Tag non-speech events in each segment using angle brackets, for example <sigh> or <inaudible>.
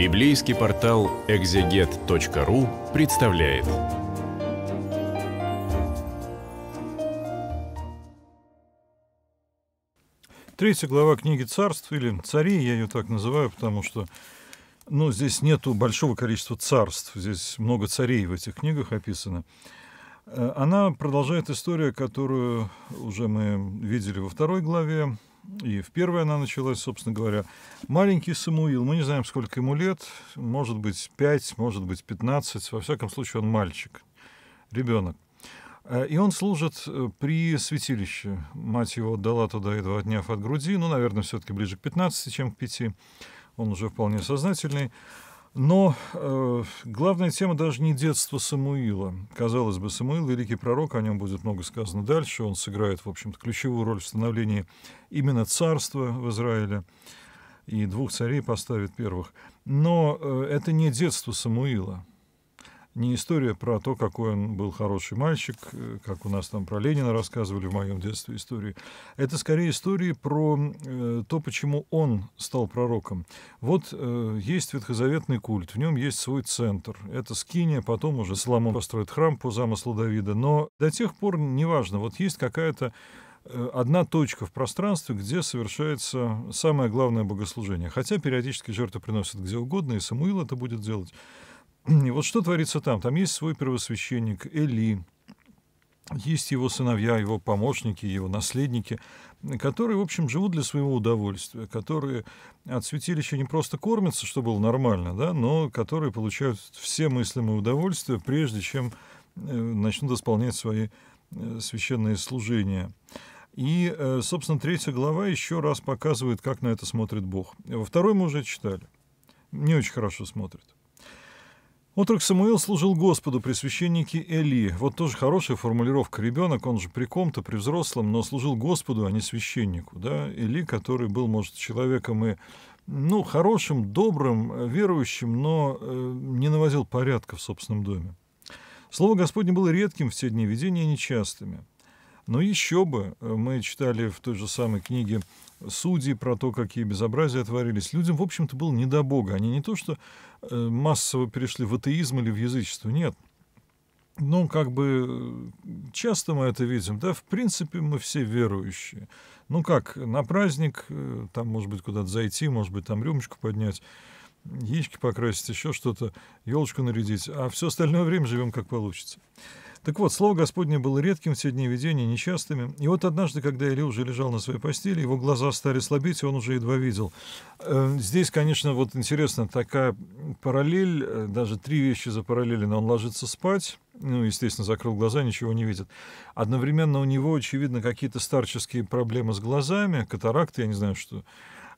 Библейский портал экзегет.ру представляет. Третья глава книги «Царств» или «Цари», я ее так называю, потому что ну, здесь нету большого количества царств, здесь много царей в этих книгах описано. Э, она продолжает историю, которую уже мы видели во второй главе и в первой она началась, собственно говоря. Маленький Самуил, мы не знаем, сколько ему лет, может быть, 5, может быть, 15, во всяком случае, он мальчик, ребенок. Э, и он служит э, при святилище. Мать его отдала туда, едва отняв от груди, ну, наверное, все-таки ближе к 15, чем к 5. Он уже вполне сознательный. Но э, главная тема даже не детство Самуила. Казалось бы, Самуил – великий пророк, о нем будет много сказано дальше. Он сыграет, в общем-то, ключевую роль в становлении именно царства в Израиле. И двух царей поставит первых. Но э, это не детство Самуила не история а про то, какой он был хороший мальчик, э, как у нас там про Ленина рассказывали в моем детстве истории. Это скорее истории про э, то, почему он стал пророком. Вот э, есть ветхозаветный культ, в нем есть свой центр. Это Скиния, потом уже Соломон построит храм по замыслу Давида. Но до тех пор неважно, вот есть какая-то одна точка в пространстве, где совершается самое главное богослужение. Хотя периодически жертвы приносят где угодно, и Самуил это будет делать. И вот что творится там? Там есть свой первосвященник Эли, есть его сыновья, его помощники, его наследники, которые, в общем, живут для своего удовольствия, которые от святилища не просто кормятся, что было нормально, да, но которые получают все мыслимые удовольствия, прежде чем э, начнут исполнять свои э, священные служения. И, э, собственно, третья глава еще раз показывает, как на это смотрит Бог. Во второй мы уже читали. Не очень хорошо смотрит. Отрок Самуил служил Господу при священнике Эли. Вот тоже хорошая формулировка. Ребенок, он же при ком-то, при взрослом, но служил Господу, а не священнику. Да? Эли, который был, может, человеком и ну, хорошим, добрым, верующим, но э, не навозил порядка в собственном доме. Слово Господне было редким в те дни, видения нечастыми. Но еще бы, э, мы читали в той же самой книге судьи про то, какие безобразия творились. Людям, в общем-то, было не до Бога. Они не то, что э, массово перешли в атеизм или в язычество, нет. Ну, как бы э, часто мы это видим, да, в принципе, мы все верующие. Ну как, на праздник, там, может быть, куда-то зайти, может быть, там рюмочку поднять, яички покрасить, еще что-то, елочку нарядить, а все остальное время живем как получится. Так вот, слово Господне было редким, все дни видения нечастыми. И вот однажды, когда Илья уже лежал на своей постели, его глаза стали слабеть, и он уже едва видел. Э, здесь, конечно, вот интересно, такая параллель, э, даже три вещи за Но Он ложится спать, ну, естественно, закрыл глаза, ничего не видит. Одновременно у него, очевидно, какие-то старческие проблемы с глазами, катаракты, я не знаю, что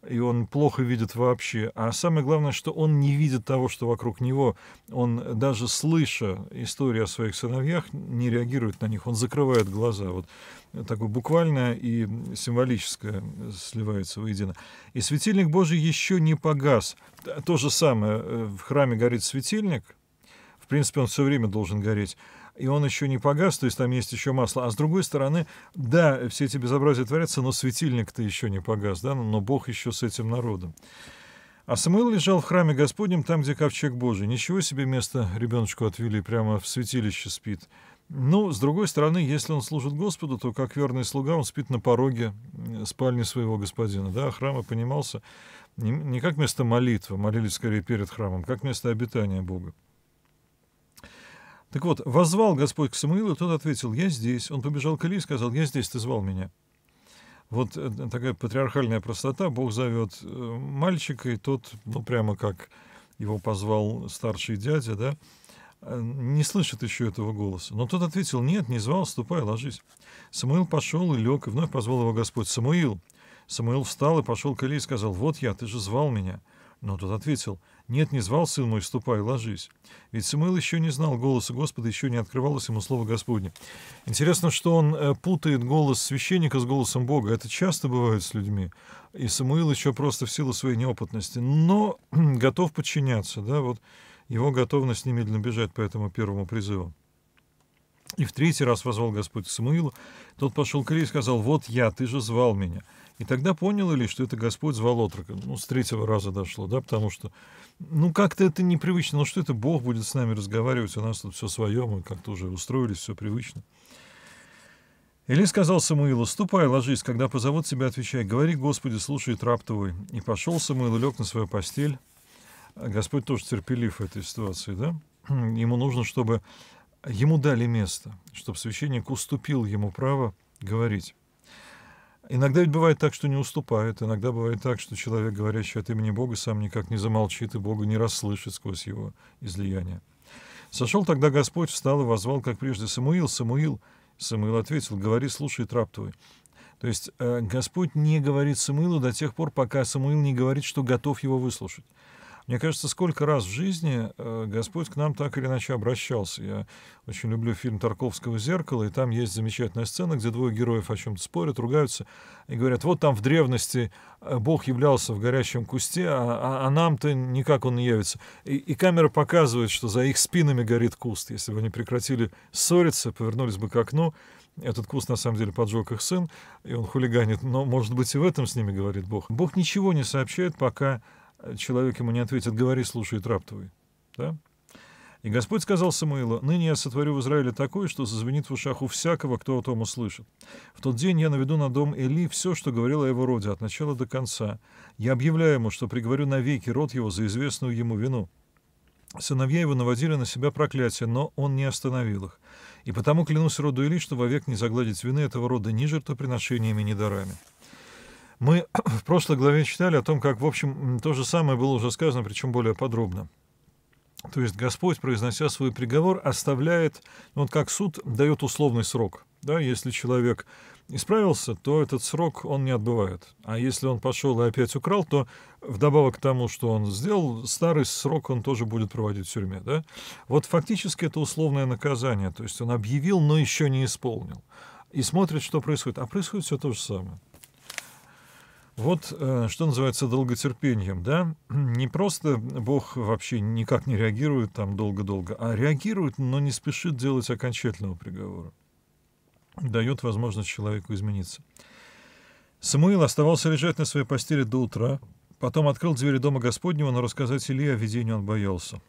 и он плохо видит вообще. А самое главное, что он не видит того, что вокруг него. Он даже слыша истории о своих сыновьях, не реагирует на них, он закрывает глаза. Вот такое буквальное и символическое сливается воедино. И светильник Божий еще не погас. То же самое, э, в храме горит светильник, в принципе, он все время должен гореть и он еще не погас, то есть там есть еще масло. А с другой стороны, да, все эти безобразия творятся, но светильник-то еще не погас, да, но Бог еще с этим народом. А Самуил лежал в храме Господнем, там, где ковчег Божий. Ничего себе место ребеночку отвели, прямо в святилище спит. Ну, с другой стороны, если он служит Господу, то как верный слуга он спит на пороге э, спальни своего господина. Да, а храм и понимался не, не как место молитвы, молились скорее перед храмом, как место обитания Бога. Так вот, «Возвал Господь к Самуилу, тот ответил, «Я здесь». Он побежал к Илии и сказал, «Я здесь, ты звал меня». Вот э, такая патриархальная простота. Бог зовет э, мальчика, и тот, ну, прямо как его позвал старший дядя, да, э, не слышит еще этого голоса. Но тот ответил, нет, не звал, ступай, ложись. Самуил пошел и лег, и вновь позвал его Господь, Самуил. Самуил встал и пошел к Илии и сказал, вот я, ты же звал меня. Но тот ответил, «Нет, не звал, сын мой, ступай, ложись». Ведь Самуил еще не знал голоса Господа, еще не открывалось ему слово Господне. Интересно, что он э, путает голос священника с голосом Бога. Это часто бывает с людьми. И Самуил еще просто в силу своей неопытности, но <clears throat> готов подчиняться, да, вот его готовность немедленно бежать по этому первому призыву. И в третий раз возвал Господь к Самуилу. Тот пошел к Илии и сказал, «Вот я, ты же звал меня». И тогда понял Ильич, что это Господь звал отрока. Ну, с третьего раза дошло, да, потому что, ну, как-то это непривычно. Ну, что это Бог будет с нами разговаривать, у нас тут все свое, мы как-то уже устроились, все привычно. Или сказал Самуилу, ступай, ложись, когда позовут тебя, отвечай, говори, Господи, слушай трап твой. И пошел Самуил, лег на свою постель. А Господь тоже терпелив в этой ситуации, да? <clears throat> Ему нужно, чтобы ему дали место, чтобы священник уступил ему право говорить. Иногда ведь бывает так, что не уступает, иногда бывает так, что человек, говорящий от имени Бога, сам никак не замолчит и Бога не расслышит сквозь его излияние. Сошел тогда Господь, встал и возвал, как прежде, Самуил, Самуил. Самуил ответил, говори, слушай трап твой. То есть э, Господь не говорит Самуилу до тех пор, пока Самуил не говорит, что готов его выслушать. Мне кажется, сколько раз в жизни э, Господь к нам так или иначе обращался. Я очень люблю фильм Тарковского «Зеркало», и там есть замечательная сцена, где двое героев о чем-то спорят, ругаются, и говорят, вот там в древности э, Бог являлся в горящем кусте, а, а, а нам-то никак он не явится. И, и камера показывает, что за их спинами горит куст. Если бы они прекратили ссориться, повернулись бы к окну, этот куст на самом деле поджег их сын, и он хулиганит. Но, может быть, и в этом с ними говорит Бог. Бог ничего не сообщает, пока человек ему не ответит, говори, слушай, раб твой. Да? И Господь сказал Самуилу, «Ныне я сотворю в Израиле такое, что зазвенит в ушах у всякого, кто о том услышит. В тот день я наведу на дом Эли все, что говорил о его роде, от начала до конца. Я объявляю ему, что приговорю навеки род его за известную ему вину». Сыновья его наводили на себя проклятие, но он не остановил их. И потому клянусь роду Эли, что вовек не загладить вины этого рода ни жертвоприношениями, ни дарами. Мы <clears throat> в прошлой главе читали о том, как, в общем, то же самое было уже сказано, причем более подробно. То есть Господь, произнося свой приговор, оставляет, ну, вот как суд дает условный срок. Да, если человек исправился, то этот срок он не отбывает. А если он пошел и опять украл, то вдобавок к тому, что он сделал, старый срок он тоже будет проводить в тюрьме. Да? Вот фактически это условное наказание. То есть он объявил, но еще не исполнил. И смотрит, что происходит. А происходит все то же самое. Вот э, что называется долготерпением, да? <clears throat> Не просто Бог вообще никак не реагирует там долго-долго, а реагирует, но не спешит делать окончательного приговора. Дает возможность человеку измениться. Самуил оставался лежать на своей постели до утра, потом открыл двери дома Господнего, но рассказать Илье о видении он боялся.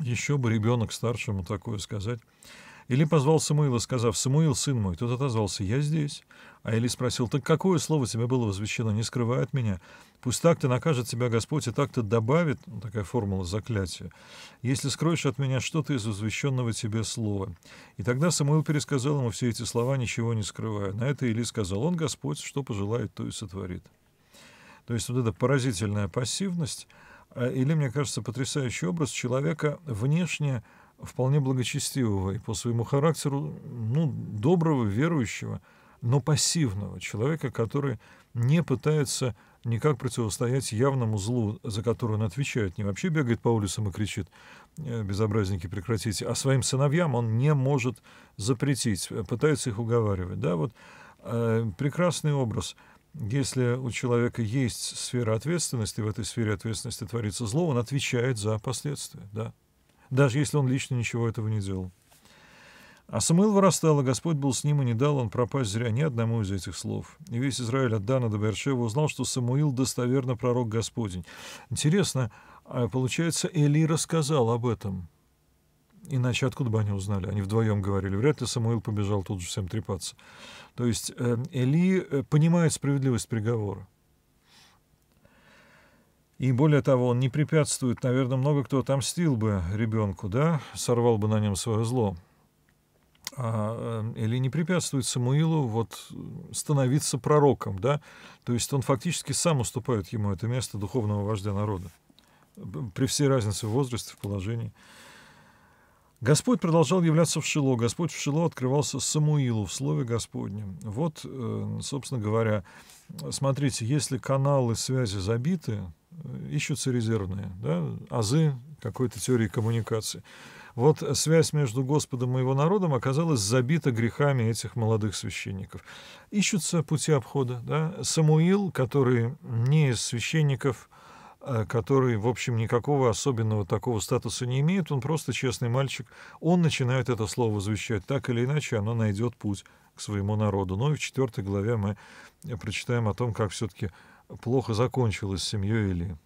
Еще бы ребенок старшему такое сказать. Или позвал Самуила, сказав, «Самуил, сын мой». Тот отозвался, «Я здесь». А Или спросил, «Так какое слово тебе было возвещено? Не скрывай от меня. Пусть так-то накажет тебя Господь и так-то добавит». Ну, такая формула заклятия. «Если скроешь от меня что-то из возвещенного тебе слова». И тогда Самуил пересказал ему все эти слова, ничего не скрывая. На это Или сказал, «Он Господь, что пожелает, то и сотворит». То есть вот эта поразительная пассивность, или, а мне кажется, потрясающий образ человека внешне вполне благочестивого и по своему характеру ну, доброго, верующего, но пассивного человека, который не пытается никак противостоять явному злу, за которое он отвечает. Не вообще бегает по улицам и кричит «Э, «безобразники, прекратите», а своим сыновьям он не может запретить, пытается их уговаривать. Да, вот э, прекрасный образ. Если у человека есть сфера ответственности, в этой сфере ответственности творится зло, он отвечает за последствия. Да даже если он лично ничего этого не делал. А Самуил вырастал, и Господь был с ним, и не дал он пропасть зря ни одному из этих слов. И весь Израиль от Дана до Бершева узнал, что Самуил достоверно пророк Господень. Интересно, а получается, Эли рассказал об этом. Иначе откуда бы они узнали? Они вдвоем говорили. Вряд ли Самуил побежал тут же всем трепаться. То есть э, Эли э, понимает справедливость приговора. И более того, он не препятствует, наверное, много кто отомстил бы ребенку, да, сорвал бы на нем свое зло. А, э, или не препятствует Самуилу вот становиться пророком, да, то есть он фактически сам уступает ему это место духовного вождя народа, при всей разнице в возрасте, в положении. Господь продолжал являться в Шило. Господь в Шило открывался Самуилу в Слове Господнем. Вот, э, собственно говоря, смотрите, если каналы связи забиты, ищутся резервные, да, азы какой-то теории коммуникации. Вот связь между Господом и его народом оказалась забита грехами этих молодых священников. Ищутся пути обхода. Да? Самуил, который не из священников, э, который, в общем, никакого особенного такого статуса не имеет, он просто честный мальчик, он начинает это слово возвещать. Так или иначе, оно найдет путь к своему народу. Но ну и в четвертой главе мы прочитаем о том, как все-таки плохо закончилось с семьей Или.